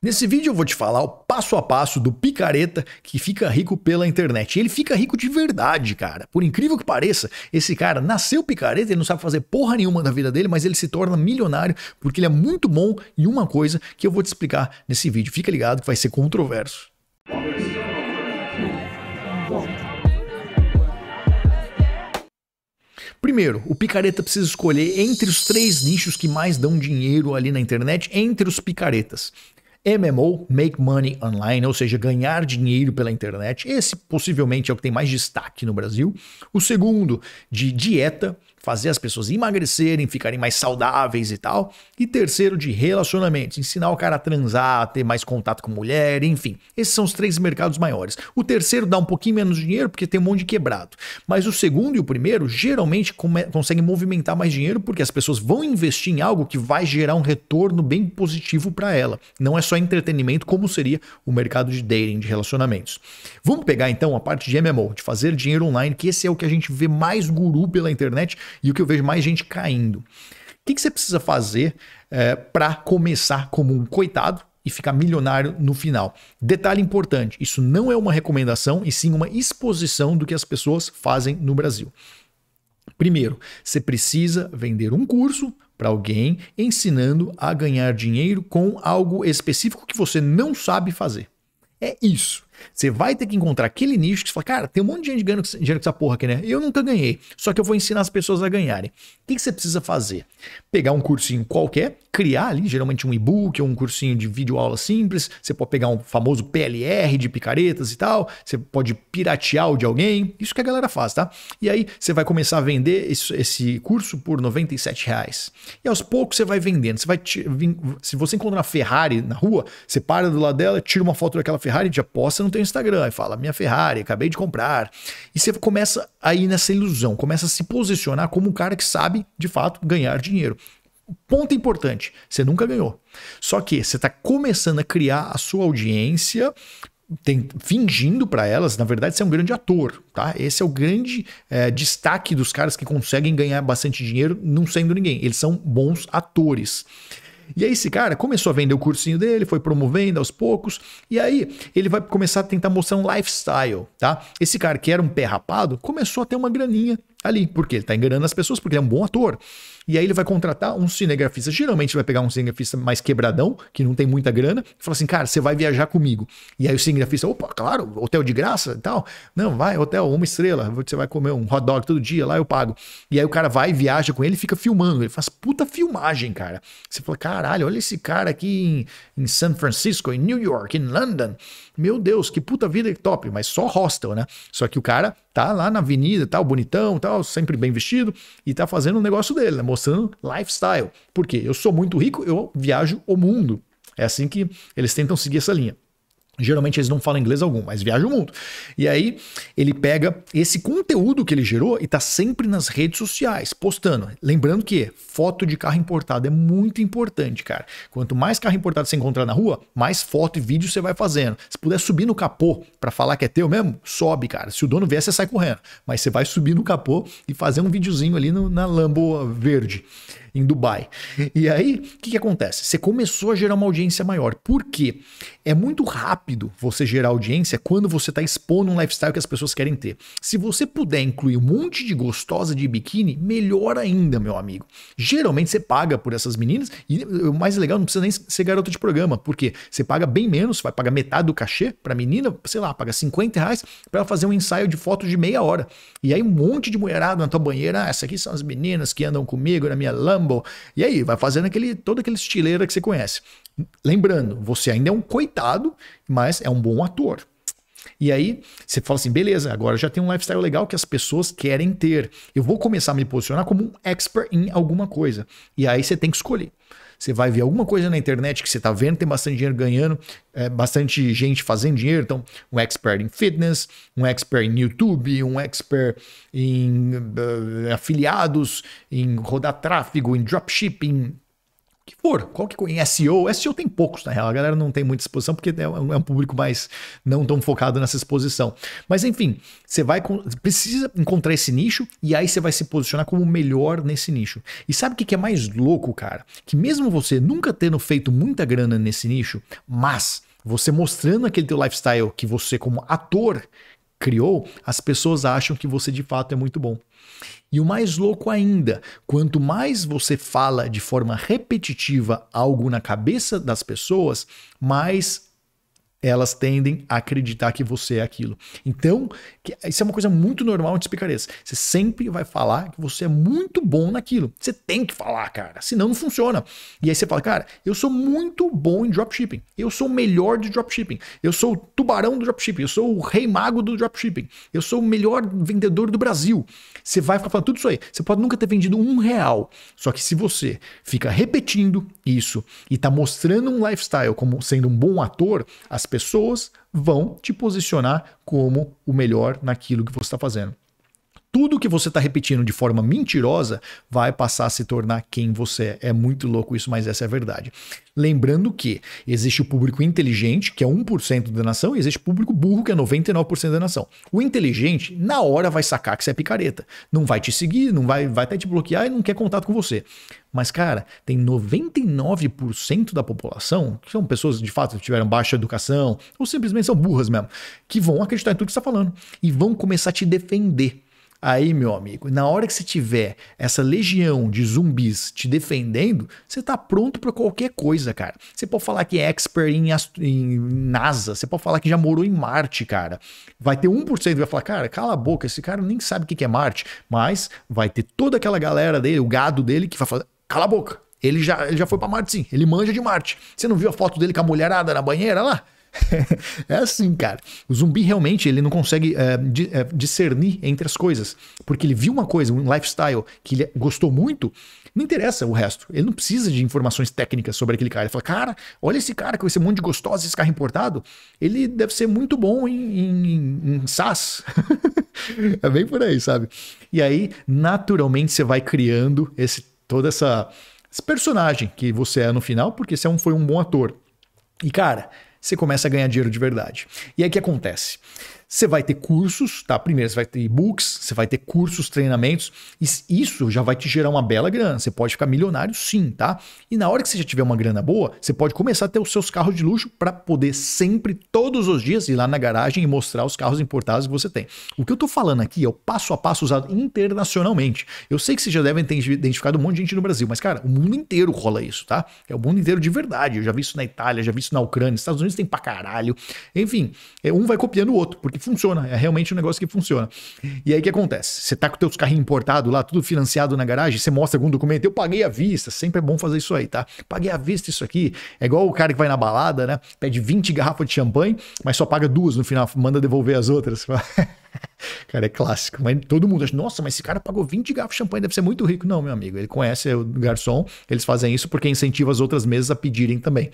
Nesse vídeo eu vou te falar o passo a passo do picareta que fica rico pela internet. Ele fica rico de verdade, cara. Por incrível que pareça, esse cara nasceu picareta, ele não sabe fazer porra nenhuma da vida dele, mas ele se torna milionário porque ele é muito bom em uma coisa que eu vou te explicar nesse vídeo. Fica ligado que vai ser controverso. Primeiro, o picareta precisa escolher entre os três nichos que mais dão dinheiro ali na internet, entre os picaretas. MMO, Make Money Online, ou seja, ganhar dinheiro pela internet. Esse possivelmente é o que tem mais destaque no Brasil. O segundo, de dieta, fazer as pessoas emagrecerem, ficarem mais saudáveis e tal. E terceiro, de relacionamentos, ensinar o cara a transar, a ter mais contato com mulher, enfim. Esses são os três mercados maiores. O terceiro dá um pouquinho menos dinheiro porque tem um monte de quebrado. Mas o segundo e o primeiro geralmente conseguem movimentar mais dinheiro porque as pessoas vão investir em algo que vai gerar um retorno bem positivo para ela. Não é só entretenimento, como seria o mercado de dating, de relacionamentos. Vamos pegar então a parte de MMO, de fazer dinheiro online, que esse é o que a gente vê mais guru pela internet e o que eu vejo mais gente caindo. O que, que você precisa fazer é, para começar como um coitado e ficar milionário no final? Detalhe importante: isso não é uma recomendação e sim uma exposição do que as pessoas fazem no Brasil. Primeiro, você precisa vender um curso para alguém ensinando a ganhar dinheiro com algo específico que você não sabe fazer. É isso. Você vai ter que encontrar aquele nicho que você fala, cara, tem um monte de gente ganhando dinheiro com essa porra aqui, né? Eu nunca ganhei, só que eu vou ensinar as pessoas a ganharem. O que, você precisa fazer? Pegar um cursinho qualquer, criar ali, geralmente um e-book ou um cursinho de vídeo aula simples. Você pode pegar um famoso PLR de picaretas e tal. Você pode piratear o de alguém. Isso que a galera faz, tá? E aí você vai começar a vender esse, curso por R$ reais. E aos poucos você vai vendendo. Você vai te, se você encontrar uma Ferrari na rua, você para do lado dela, tira uma foto daquela Ferrari e já posta no teu Instagram e fala: "Minha Ferrari, acabei de comprar". E você começa aí nessa ilusão, começa a se posicionar como um cara que sabe, de fato, ganhar dinheiro. Ponto importante, você nunca ganhou. Só que você está começando a criar a sua audiência tem, fingindo para elas, na verdade, você é um grande ator, tá? Esse é o grande é, destaque dos caras que conseguem ganhar bastante dinheiro não sendo ninguém. Eles são bons atores. E aí esse cara começou a vender o cursinho dele, foi promovendo aos poucos, e aí ele vai começar a tentar mostrar um lifestyle, tá? Esse cara que era um pé rapado começou a ter uma graninha ali, porque ele está enganando as pessoas, porque ele é um bom ator. E aí ele vai contratar um cinegrafista. Geralmente vai pegar um cinegrafista mais quebradão, que não tem muita grana, e fala assim: cara, você vai viajar comigo. E aí o cinegrafista, opa, claro, hotel de graça e tal. Não, vai, hotel, uma estrela, você vai comer um hot dog todo dia, lá eu pago. E aí o cara vai, viaja com ele fica filmando. Ele faz puta filmagem, cara. Você fala: caralho, olha esse cara aqui em, em San Francisco, em New York, em London. Meu Deus, que puta vida top, mas só hostel, né? Só que o cara tá lá na avenida, tal, bonitão, tal, sempre bem vestido e tá fazendo o um negócio dele, né? mostrando lifestyle. Porque eu sou muito rico, eu viajo o mundo. É assim que eles tentam seguir essa linha. Geralmente eles não falam inglês algum, mas viajam o mundo. E aí ele pega esse conteúdo que ele gerou e tá sempre nas redes sociais, postando. Lembrando que foto de carro importado é muito importante, cara. Quanto mais carro importado você encontrar na rua, mais foto e vídeo você vai fazendo. Se puder subir no capô para falar que é teu mesmo, sobe, cara. Se o dono vier, você sai correndo. Mas você vai subir no capô e fazer um videozinho ali no, na Lambo verde em Dubai. E aí, o que, que acontece? Você começou a gerar uma audiência maior. Por quê? É muito rápido rápido você gerar audiência é quando você está expondo um lifestyle que as pessoas querem ter. Se você puder incluir um monte de gostosa de biquíni, melhor ainda, meu amigo. Geralmente você paga por essas meninas e o mais legal, não precisa nem ser garoto de programa, porque você paga bem menos, vai pagar metade do cachê para menina, sei lá, paga 50 reais para fazer um ensaio de foto de meia hora. E aí um monte de mulherada na tua banheira, ah, essa aqui são as meninas que andam comigo na minha Lambo. E aí, vai fazendo aquele, todo aquele estileira que você conhece. Lembrando, você ainda é um coitado, mas é um bom ator. E aí você fala assim, beleza, agora já tem um lifestyle legal que as pessoas querem ter. Eu vou começar a me posicionar como um expert em alguma coisa. E aí você tem que escolher. Você vai ver alguma coisa na internet que você está vendo, tem bastante dinheiro ganhando, é, bastante gente fazendo dinheiro. Então, um expert em fitness, um expert em YouTube, um expert em uh, afiliados, em rodar tráfego, em dropshipping, que for, qual que em SEO, SEO tem poucos na real, a galera não tem muita exposição porque é um é é público mais não tão focado nessa exposição. Mas enfim, você vai precisa encontrar esse nicho e aí você vai se posicionar como melhor nesse nicho. E sabe o que é mais louco, cara? Que mesmo você nunca tendo feito muita grana nesse nicho, mas você mostrando aquele teu lifestyle que você como ator criou, as pessoas acham que você de fato é muito bom. E o mais louco ainda, quanto mais você fala de forma repetitiva algo na cabeça das pessoas, mais elas tendem a acreditar que você é aquilo. Então, isso é uma coisa muito normal de picaretas. Você sempre vai falar que você é muito bom naquilo. Você tem que falar, cara, senão não funciona. E aí você fala, cara, eu sou muito bom em dropshipping. Eu sou o melhor de dropshipping. Eu sou o tubarão do dropshipping. Eu sou o rei mago do dropshipping. Eu sou o melhor vendedor do Brasil. Você vai ficar falando tudo isso aí. Você pode nunca ter vendido um real. Só que se você fica repetindo isso e tá mostrando um lifestyle como sendo um bom ator, as pessoas vão te posicionar como o melhor naquilo que você está fazendo tudo que você está repetindo de forma mentirosa vai passar a se tornar quem você é. É muito louco isso, mas essa é a verdade. Lembrando que existe o público inteligente, que é 1% da nação, e existe o público burro, que é 99% da nação. O inteligente, na hora, vai sacar que você é picareta. Não vai te seguir, não vai, vai até te bloquear e não quer contato com você. Mas, cara, tem 99% da população, que são pessoas de fato que tiveram baixa educação, ou simplesmente são burras mesmo, que vão acreditar em tudo que você está falando e vão começar a te defender Aí, meu amigo, na hora que você tiver essa legião de zumbis te defendendo, você tá pronto para qualquer coisa, cara. Você pode falar que é expert em, em, NASA, você pode falar que já morou em Marte, cara. Vai ter 1% que vai falar, cara, cala a boca, esse cara nem sabe o que é Marte. Mas vai ter toda aquela galera dele, o gado dele, que vai falar, cala a boca. Ele já, ele já foi para Marte sim, ele manja de Marte. Você não viu a foto dele com a mulherada na banheira lá? é assim, cara. O zumbi realmente ele não consegue é, di, é, discernir entre as coisas. Porque ele viu uma coisa, um lifestyle que ele gostou muito, não interessa o resto. Ele não precisa de informações técnicas sobre aquele cara. Ele fala, cara, olha esse cara com esse monte de gostosa, esse carro importado. Ele deve ser muito bom em, em, em SaaS. é bem por aí, sabe? E aí, naturalmente, você vai criando esse, toda essa esse personagem que você é no final, porque você é um, foi um bom ator. E, cara, você começa a ganhar dinheiro de verdade. E aí o que acontece? Você vai ter cursos, tá? Primeiro, você vai ter e-books, você vai ter cursos, treinamentos. Isso já vai te gerar uma bela grana. Você pode ficar milionário sim, tá? E na hora que você já tiver uma grana boa, você pode começar a ter os seus carros de luxo para poder sempre, todos os dias, ir lá na garagem e mostrar os carros importados que você tem. O que eu tô falando aqui é o passo a passo usado internacionalmente. Eu sei que vocês já devem ter identificado um monte de gente no Brasil, mas, cara, o mundo inteiro rola isso, tá? É o mundo inteiro de verdade. Eu já vi isso na Itália, já vi isso na Ucrânia, Estados Unidos tem pra caralho. Enfim, é, um vai copiando o outro, porque funciona, é realmente um negócio que funciona. E aí o que acontece? Você tá com teus carrinhos importados lá, tudo financiado na garagem, você mostra algum documento, eu paguei à vista, sempre é bom fazer isso aí, tá? Paguei à vista isso aqui. É igual o cara que vai na balada, né? Pede 20 garrafas de champanhe, mas só paga duas no final, manda devolver as outras. cara, é clássico. Mas todo mundo acha, nossa, mas esse cara pagou 20 garrafas de champanhe, deve ser muito rico. Não, meu amigo, ele conhece o garçom, eles fazem isso porque incentiva as outras mesas a pedirem também.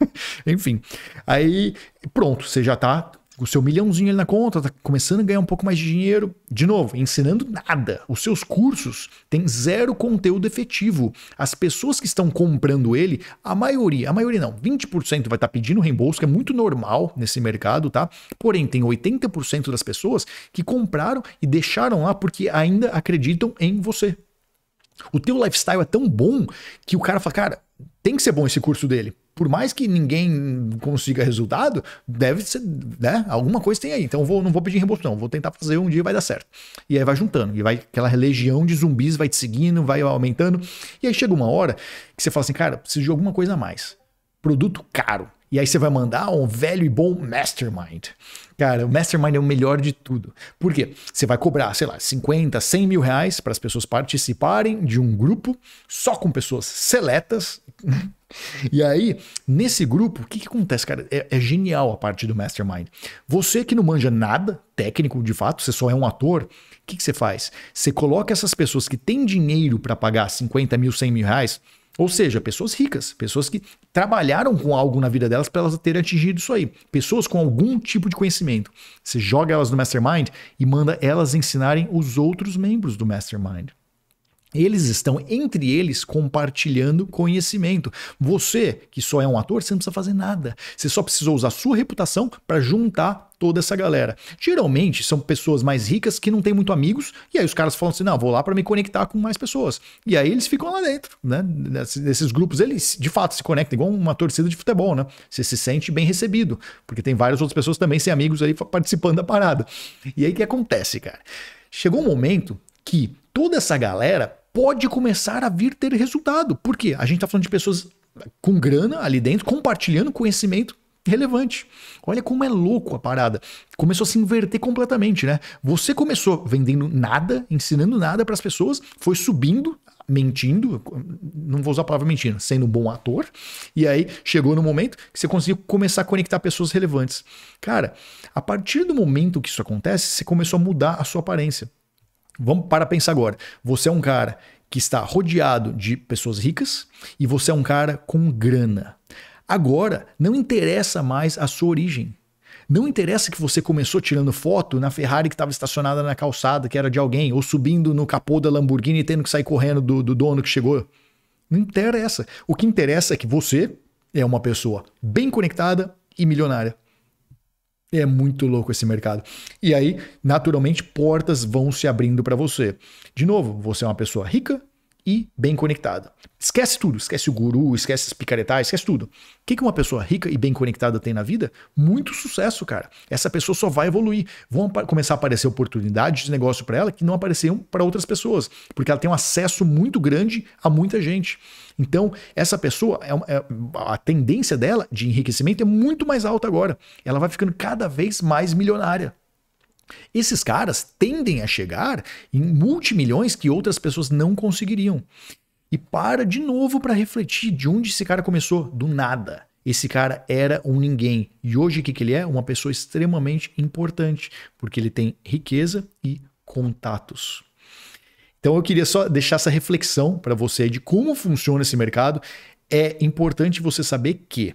Enfim, aí pronto, você já tá o seu milhãozinho ali na conta, tá começando a ganhar um pouco mais de dinheiro, de novo, ensinando nada. Os seus cursos têm zero conteúdo efetivo. As pessoas que estão comprando ele, a maioria, a maioria não, 20% vai estar tá pedindo reembolso, que é muito normal nesse mercado, tá? Porém, tem 80% das pessoas que compraram e deixaram lá porque ainda acreditam em você. O teu lifestyle é tão bom que o cara fala, cara, tem que ser bom esse curso dele por mais que ninguém consiga resultado, deve ser, né? Alguma coisa tem aí. Então vou, não vou pedir reembolso, não. Vou tentar fazer um dia e vai dar certo. E aí vai juntando, e vai aquela legião de zumbis vai te seguindo, vai aumentando. E aí chega uma hora que você fala assim, cara, preciso de alguma coisa a mais. Produto caro. E aí você vai mandar um velho e bom mastermind. Cara, o mastermind é o melhor de tudo. Por quê? Você vai cobrar, sei lá, 50, 100 mil reais para as pessoas participarem de um grupo só com pessoas seletas e aí, nesse grupo, o que, que acontece, cara? É, é, genial a parte do Mastermind. Você que não manja nada técnico de fato, você só é um ator, o que, que você faz? Você coloca essas pessoas que têm dinheiro para pagar 50 mil, 100 mil reais, ou seja, pessoas ricas, pessoas que trabalharam com algo na vida delas para elas terem atingido isso aí. Pessoas com algum tipo de conhecimento. Você joga elas no Mastermind e manda elas ensinarem os outros membros do Mastermind. Eles estão entre eles compartilhando conhecimento. Você, que só é um ator, você não precisa fazer nada. Você só precisou usar sua reputação para juntar toda essa galera. Geralmente são pessoas mais ricas que não têm muito amigos, e aí os caras falam assim: "Não, vou lá para me conectar com mais pessoas". E aí eles ficam lá dentro, né? Nesses grupos eles de fato se conectam igual uma torcida de futebol, né? Você se sente bem recebido, porque tem várias outras pessoas também sem amigos aí participando da parada. E aí o que acontece, cara? Chegou um momento que toda essa galera pode começar a vir ter resultado. Por quê? A gente está falando de pessoas com grana ali dentro, compartilhando conhecimento relevante. Olha como é louco a parada. Começou a se inverter completamente, né? Você começou vendendo nada, ensinando nada para as pessoas, foi subindo, mentindo, não vou usar a palavra mentindo, sendo um bom ator, e aí chegou no momento que você conseguiu começar a conectar pessoas relevantes. Cara, a partir do momento que isso acontece, você começou a mudar a sua aparência. Vamos para pensar agora. Você é um cara que está rodeado de pessoas ricas e você é um cara com grana. Agora, não interessa mais a sua origem. Não interessa que você começou tirando foto na Ferrari que estava estacionada na calçada, que era de alguém, ou subindo no capô da Lamborghini e tendo que sair correndo do, do dono que chegou. Não interessa. O que interessa é que você é uma pessoa bem conectada e milionária. É muito louco esse mercado. E aí, naturalmente, portas vão se abrindo para você. De novo, você é uma pessoa rica, e bem conectada. Esquece tudo, esquece o guru, esquece as picaretais, esquece tudo. O que uma pessoa rica e bem conectada tem na vida? Muito sucesso, cara. Essa pessoa só vai evoluir. Vão começar a aparecer oportunidades de negócio para ela que não apareciam para outras pessoas, porque ela tem um acesso muito grande a muita gente. Então, essa pessoa, é uma, é, a tendência dela de enriquecimento é muito mais alta agora. Ela vai ficando cada vez mais milionária. Esses caras tendem a chegar em multimilhões que outras pessoas não conseguiriam. E para de novo para refletir de onde esse cara começou, do nada. Esse cara era um ninguém. E hoje o que, que ele é? Uma pessoa extremamente importante, porque ele tem riqueza e contatos. Então eu queria só deixar essa reflexão para você de como funciona esse mercado. É importante você saber que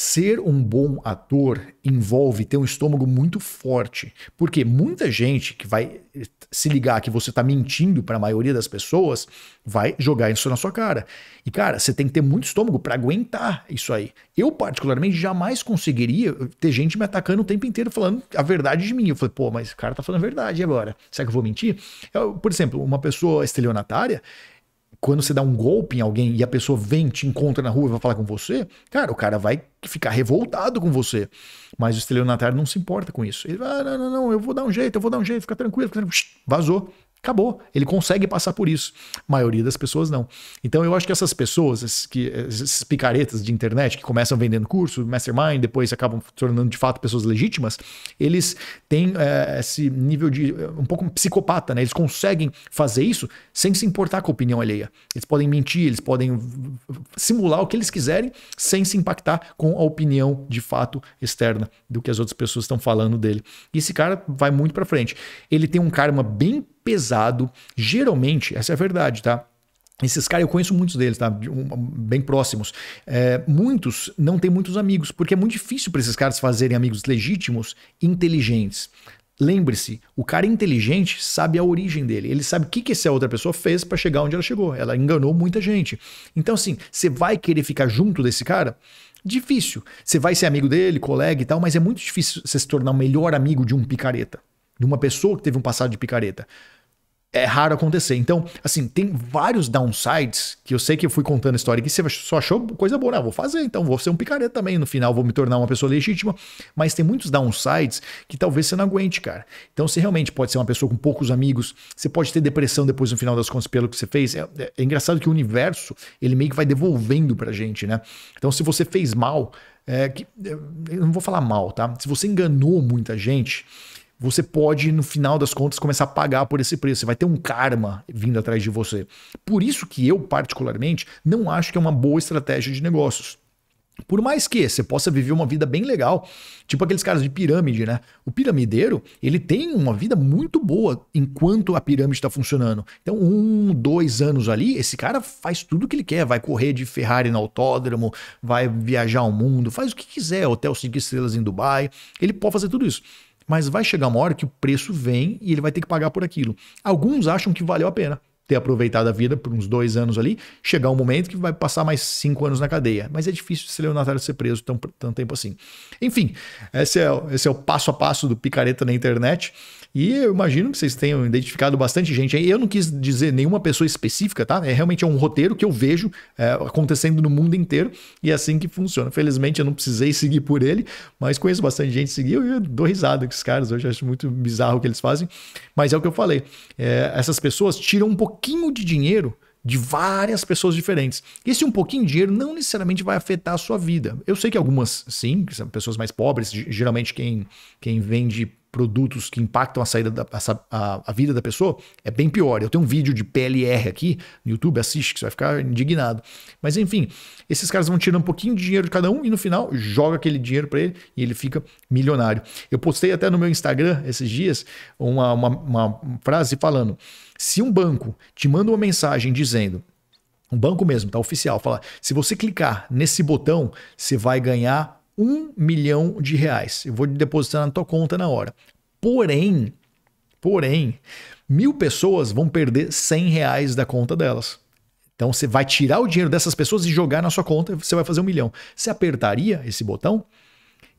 Ser um bom ator envolve ter um estômago muito forte, porque muita gente que vai eh, se ligar que você está mentindo para a maioria das pessoas vai jogar isso na sua cara. E cara, você tem que ter muito estômago para aguentar isso aí. Eu particularmente jamais conseguiria ter gente me atacando o tempo inteiro falando a verdade de mim. Eu falei, pô, mas o cara tá falando a verdade agora. Será que eu vou mentir? Eu, por exemplo, uma pessoa estelionatária, quando você dá um golpe em alguém e a pessoa vem, te encontra na rua e vai falar com você, cara, o cara vai ficar revoltado com você. Mas o estelionatário não se importa com isso. Ele vai, ah, não, não, não, eu vou dar um jeito, eu vou dar um jeito, fica tranquilo, fica tranquilo. Vazou. Acabou. Ele consegue passar por isso. A maioria das pessoas não. Então eu acho que essas pessoas, esses, que, esses picaretas de internet que começam vendendo curso, mastermind, depois acabam se tornando de fato pessoas legítimas, eles têm é, esse nível de eh, um pouco psicopata, né? Eles conseguem fazer isso sem se importar com a opinião alheia. Eles podem mentir, eles podem simular o que eles quiserem sem se impactar com a opinião de fato externa do que as outras pessoas estão falando dele. E esse cara vai muito para frente. Ele tem um karma bem pesado. Geralmente, essa é a verdade, tá? Esses caras, eu conheço muitos deles, tá? Bem próximos. É, muitos não têm muitos amigos, porque é muito difícil para esses caras fazerem amigos legítimos e inteligentes. Lembre-se, o cara inteligente sabe a origem dele, ele sabe o que, que essa outra pessoa fez para chegar onde ela chegou. Ela enganou muita gente. Então, assim, você vai querer ficar junto desse cara? Difícil. Você vai ser amigo dele, colega e tal, mas é muito difícil você se tornar o melhor amigo de um picareta, de uma pessoa que teve um passado de picareta é raro acontecer. Então, assim, tem vários downsides que eu sei que eu fui contando a história aqui, você só achou coisa boa, né? Vou fazer, então vou ser um picareta também, no final vou me tornar uma pessoa legítima, mas tem muitos downsides que talvez você não aguente, cara. Então, você realmente pode ser uma pessoa com poucos amigos, você pode ter depressão depois no final das contas pelo que você fez. É, é, é engraçado que o universo, ele meio que vai devolvendo pra gente, né? Então, se você fez mal, é, que, é, eu não vou falar mal, tá? Se você enganou muita gente, você pode, no final das contas, começar a pagar por esse preço. Você vai ter um karma vindo atrás de você. Por isso que eu, particularmente, não acho que é uma boa estratégia de negócios. Por mais que você possa viver uma vida bem legal, tipo aqueles caras de pirâmide, né? O piramideiro, ele tem uma vida muito boa enquanto a pirâmide está funcionando. Então, um, dois anos ali, esse cara faz tudo o que ele quer. Vai correr de Ferrari no autódromo, vai viajar ao mundo, faz o que quiser, hotel cinco estrelas em Dubai. Ele pode fazer tudo isso. Mas vai chegar uma hora que o preço vem e ele vai ter que pagar por aquilo. Alguns acham que valeu a pena ter aproveitado a vida por uns dois anos ali, chegar um momento que vai passar mais cinco anos na cadeia. Mas é difícil de Leonardo leonatário ser preso tão, tanto tempo assim. Enfim, esse é, esse é o passo a passo do picareta na internet. E eu imagino que vocês tenham identificado bastante gente aí. Eu não quis dizer nenhuma pessoa específica, tá? É realmente é um roteiro que eu vejo é, acontecendo no mundo inteiro e é assim que funciona. Felizmente eu não precisei seguir por ele, mas conheço bastante gente que seguiu e eu dou risada com esses caras. Eu acho muito bizarro o que eles fazem. Mas é o que eu falei. É, essas pessoas tiram um pouquinho de dinheiro de várias pessoas diferentes. Esse um pouquinho de dinheiro não necessariamente vai afetar a sua vida. Eu sei que algumas sim, que são pessoas mais pobres, geralmente quem, quem vende produtos que impactam a saída da a, a, vida da pessoa, é bem pior. Eu tenho um vídeo de PLR aqui no YouTube, assiste, que você vai ficar indignado. Mas enfim, esses caras vão tirando um pouquinho de dinheiro de cada um e no final joga aquele dinheiro para ele e ele fica milionário. Eu postei até no meu Instagram esses dias uma, uma, uma frase falando: se um banco te manda uma mensagem dizendo um banco mesmo, tá oficial, fala: se você clicar nesse botão, você vai ganhar um milhão de reais. Eu vou depositar na tua conta na hora. Porém, porém, mil pessoas vão perder 100 reais da conta delas. Então você vai tirar o dinheiro dessas pessoas e jogar na sua conta, você vai fazer um milhão. Você apertaria esse botão?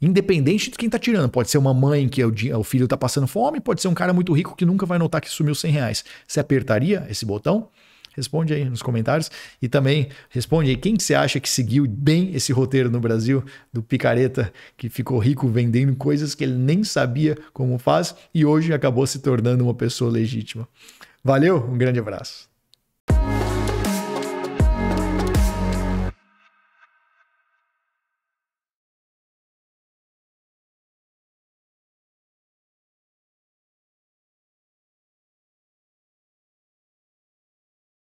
Independente de quem está tirando. Pode ser uma mãe que é o filho está passando fome, pode ser um cara muito rico que nunca vai notar que sumiu 100 reais. Você apertaria esse botão? Responde aí nos comentários e também responde aí quem que você acha que seguiu bem esse roteiro no Brasil do picareta que ficou rico vendendo coisas que ele nem sabia como faz e hoje acabou se tornando uma pessoa legítima. Valeu, um grande abraço.